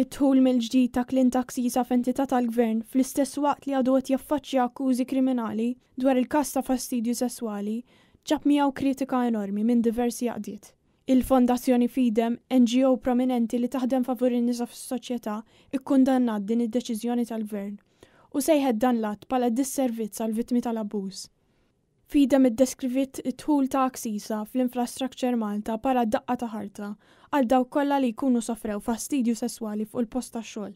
it tul mill-ġdid ta' klin taksisa f'entità tal-gvern fl-istess waqt li għadu jaffaċċja akkużi kriminali dwar il-kas ta' fastidju sesswali ġab miegħu kritika enormi minn diversi għadiet. Il-Fondazzjoni Fidem, NGO prominenti li taħdem favur in-nisa fis-soċjetà, ikkundannat din id-deċiżjoni tal-gvern u sejħed dan l-att pala disservizz għal vittmi tal-abbuż. Fida iddeskrivit it-tħul ta' aksisa fl-infrastructure Malta para d-daqqa ta' ħarta għal dawk kollha li jkunu sofrew fastidju sesswali fuq il-post tax-xogħol.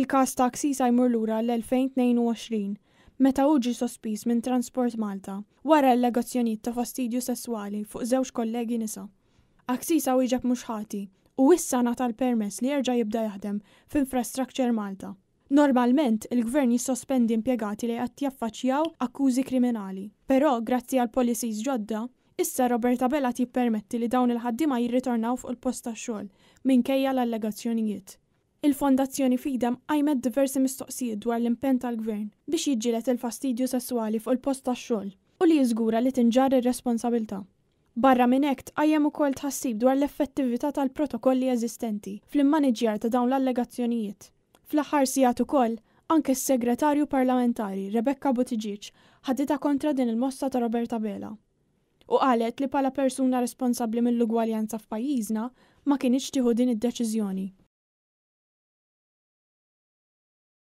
Il-każ ta' aksisa jmur lura l-2022 meta uġi sospiż minn Transport Malta wara l-legazzjonijiet ta' fastidju sesswali fuq żewġ kollegi nisa. Aksisa wieġeb mhux ħati u issa nata l-permess li jerġa' jibda jaħdem f'Infrastructure Malta. Normalment, il-gvern jissospendi impjegati li qed jaffaċċjaw akkużi kriminali. Però, grazzi għal policies ġodda, issa Roberta Bella permetti li dawn il-ħaddima jirritornaw fuq il posta xol, xogħol minkejja l-allegazzjonijiet. Il-Fondazzjoni fidem għajmet diversi mistoqsijiet dwar l-impen tal-gvern biex jiġġilet il-fastidju sessuali fuq il posta tax-xogħol u li jiżgura li tinġar ir-responsabilta. Barra minn hekk u ukoll tħassib dwar l-effettività tal-protokolli eżistenti fl-immaniġjar ta' dawn l-allegazzjonijiet. Fl-aħħar sigħat ukoll, anke s-segretarju parlamentari Rebecca Buttigieg ħadita kontra din il-mossa ta' Roberta Bela. U qalet li pala persuna responsabbli mill-ugwaljanza f'pajjiżna ma kienx tieħu din id-deċiżjoni.